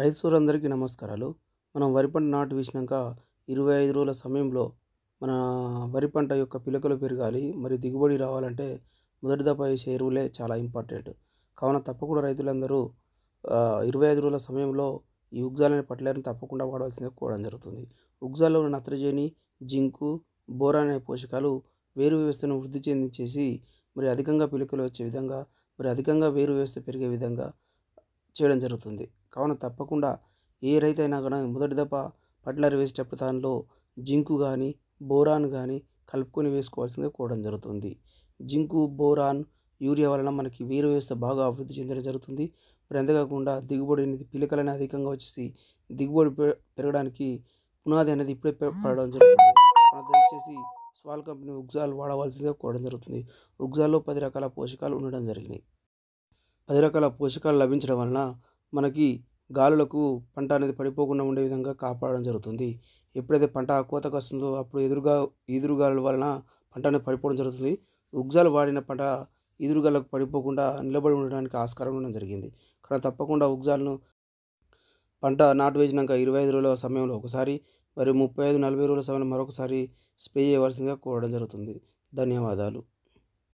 రైతులందరికీ నమస్కారాలు మనం వరి పంట నాటు వేసినాక ఇరవై ఐదు రోజుల సమయంలో మన వరి పంట యొక్క పిలకలు పెరగాలి మరి దిగుబడి రావాలంటే మొదటి దఫా వేసే ఎరువులే చాలా ఇంపార్టెంట్ కావున తప్పకుండా రైతులందరూ ఇరవై ఐదు రోజుల సమయంలో ఈ ఉగ్జాలనే పట్టలేరని తప్పకుండా వాడవలసిందిగా కోవడం జరుగుతుంది ఉగ్జాల్లో ఉన్న నత్రజని జింకు బోరా అనే పోషకాలు వేరు వ్యవస్థను వృద్ధి చెందించేసి మరి అధికంగా పిలుకలు వచ్చే విధంగా మరి అధికంగా వేరు వ్యవస్థ పెరిగే విధంగా చేయడం జరుగుతుంది కావున తప్పకుండా ఏ రైతు అయినా కూడా మొదటి దప్ప పట్లరి వేసేటప్పుడు దానిలో జింకు కానీ బోరాన్ కానీ కలుపుకొని వేసుకోవాల్సిందిగా కోవడం జరుగుతుంది జింకు బోరాన్ యూరియా వలన మనకి వేరు వ్యవస్థ బాగా అభివృద్ధి చెందడం జరుగుతుంది మరి అంతేకాకుండా దిగుబడి అనేది పిలకలనే అధికంగా వచ్చేసి దిగుబడి పెరగడానికి పునాది అనేది ఇప్పుడే పడడం జరుగుతుంది వచ్చేసి స్వాల్ కంపెనీ ఉగ్జాలు వాడవలసిందిగా కోవడం జరుగుతుంది ఉగ్జాల్లో పది రకాల పోషకాలు ఉండడం జరిగినాయి పది రకాల పోషకాలు లభించడం వలన మనకి గాలులకు పంట అనేది పడిపోకుండా ఉండే విధంగా కాపాడడం జరుగుతుంది ఎప్పుడైతే పంట కోతకు వస్తుందో అప్పుడు ఎదురుగా ఎదురుగాలు వలన పంట అనేది పడిపోవడం జరుగుతుంది ఉగ్జాలు వాడిన పంట ఎదురుగాలకు పడిపోకుండా నిలబడి ఉండడానికి ఆస్కారం ఉండడం జరిగింది కానీ తప్పకుండా ఉగ్జాలను పంట నాటు వేసినాక ఇరవై ఐదు రోజుల సమయంలో ఒకసారి మరియు ముప్పై ఐదు నలభై రోజుల సమయంలో మరొకసారి స్ప్రే చేయవలసిందిగా కోరడం జరుగుతుంది ధన్యవాదాలు